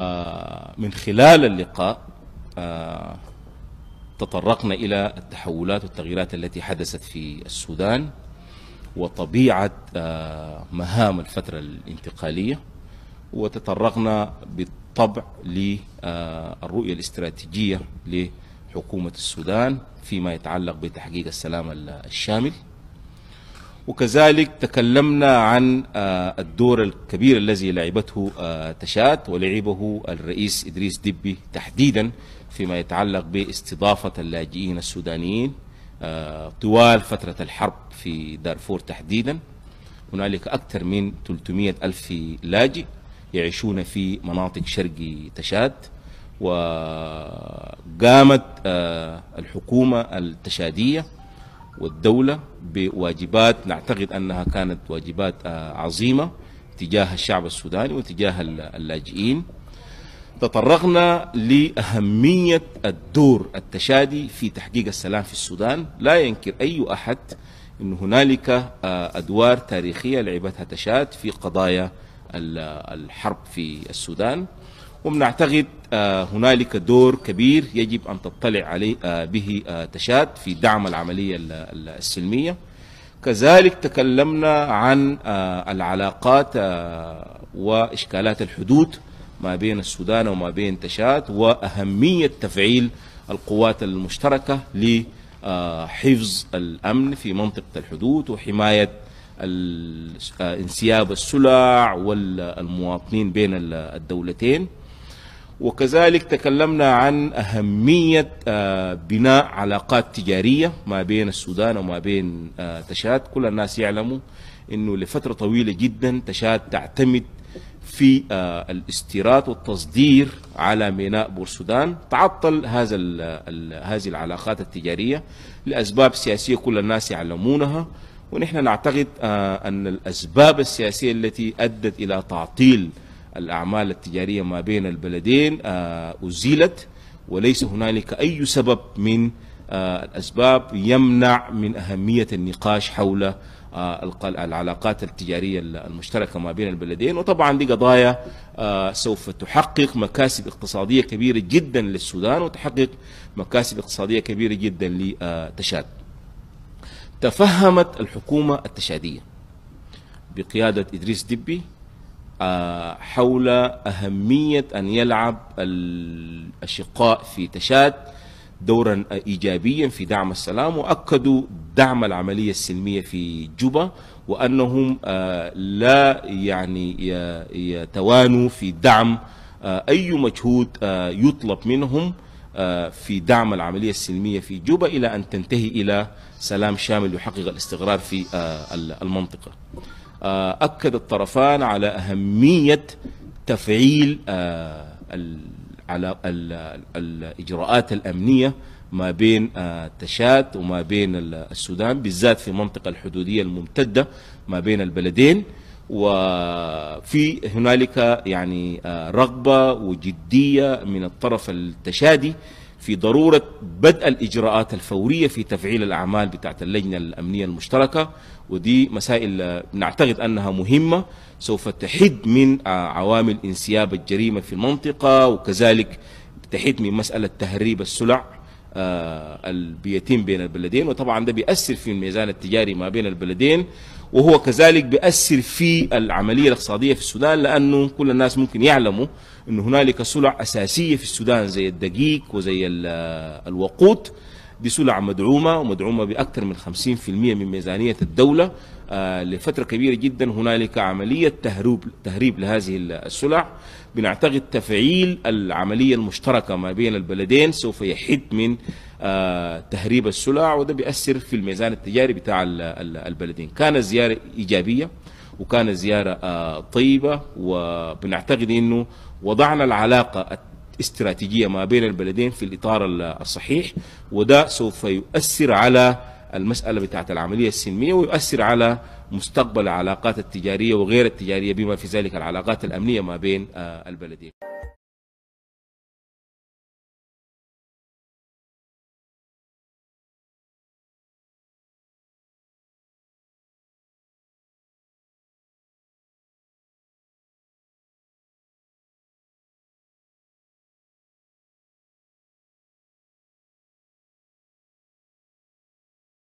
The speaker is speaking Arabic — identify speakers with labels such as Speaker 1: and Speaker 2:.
Speaker 1: آه، من خلال اللقاء آه، تطرقنا إلى التحولات والتغييرات التي حدثت في السودان وطبيعة آه، مهام الفترة الانتقالية وتطرقنا بالطبع للرؤية الاستراتيجية لحكومة السودان فيما يتعلق بتحقيق السلام الشامل وكذلك تكلمنا عن آه، الدور الكبير الذي لعبته آه، تشات ولعبه الرئيس إدريس دبي تحديدا فيما يتعلق باستضافة اللاجئين السودانيين آه، طوال فترة الحرب في دارفور تحديدا هنالك أكثر من 300 ألف لاجئ يعيشون في مناطق شرق تشاد وقامت الحكومة التشادية والدولة بواجبات نعتقد أنها كانت واجبات آه، عظيمة تجاه الشعب السوداني وتجاه اللاجئين تطرقنا لأهمية الدور التشادي في تحقيق السلام في السودان لا ينكر أي أحد أن هنالك آه، أدوار تاريخية لعبتها تشاد في قضايا الحرب في السودان وبنعتقد آه، هنالك دور كبير يجب أن تطلع عليه آه، به آه، تشاد في دعم العملية السلمية كذلك تكلمنا عن العلاقات وإشكالات الحدود ما بين السودان وما بين تشاد وأهمية تفعيل القوات المشتركة لحفظ الأمن في منطقة الحدود وحماية انسياب السلع والمواطنين بين الدولتين وكذلك تكلمنا عن أهمية آه، بناء علاقات تجارية ما بين السودان وما بين آه، تشاد كل الناس يعلموا أنه لفترة طويلة جدا تشاد تعتمد في آه، الاستيراد والتصدير على ميناء بورسودان تعطل هذا هذه العلاقات التجارية لأسباب سياسية كل الناس يعلمونها ونحن نعتقد أن الأسباب السياسية التي أدت إلى تعطيل الأعمال التجارية ما بين البلدين آه، أزيلت وليس هنالك أي سبب من آه، الأسباب يمنع من أهمية النقاش حول آه، العلاقات التجارية المشتركة ما بين البلدين وطبعا دي قضايا سوف تحقق مكاسب اقتصادية كبيرة جدا للسودان وتحقق مكاسب اقتصادية كبيرة جدا لتشاد تفهمت الحكومة التشادية بقيادة إدريس دبي آه، حول أهمية أن يلعب الأشقاء في تشاد دورا إيجابيا في دعم السلام وأكدوا دعم العملية السلمية في جوبا وأنهم آه، لا يعني يتوانوا في دعم آه، أي مجهود يطلب منهم في دعم العملية السلمية في جوبا إلى أن تنتهي إلى سلام شامل يحقق الاستقرار في المنطقة آه، أكد الطرفان على أهمية تفعيل آه، على الإجراءات الأمنية ما بين آه، تشاد وما بين السودان بالذات في المنطقة الحدودية الممتدة ما بين البلدين وفي هنالك يعني رغبة وجدية من الطرف التشادي في ضرورة بدء الإجراءات الفورية في تفعيل الأعمال بتاعت اللجنة الأمنية المشتركة ودي مسائل نعتقد أنها مهمة سوف تحد من عوامل انسياب الجريمة في المنطقة وكذلك تحد من مسألة تهريب السلع آه، البيتين بين البلدين وطبعا ده بيأثر في الميزان التجاري ما بين البلدين وهو كذلك بيأثر في العملية الاقتصادية في السودان لأنه كل الناس ممكن يعلموا أن هنالك سلع أساسية في السودان زي الدقيق وزي الوقود بسلع مدعومة ومدعومة بأكثر من 50% من ميزانية الدولة آه، لفترة كبيرة جدا هنالك عملية تهروب تهريب لهذه السلع بنعتقد تفعيل العملية المشتركة ما بين البلدين سوف يحد من آه، تهريب السلع وده بيأثر في الميزان التجاري بتاع البلدين كانت زيارة إيجابية وكانت زيارة آه، طيبة وبنعتقد أنه وضعنا العلاقة استراتيجية ما بين البلدين في الإطار الصحيح وده سوف يؤثر على المسألة بتاعت العملية السلمية ويؤثر على مستقبل العلاقات التجارية وغير التجارية بما في ذلك العلاقات الأمنية ما بين آه، البلدين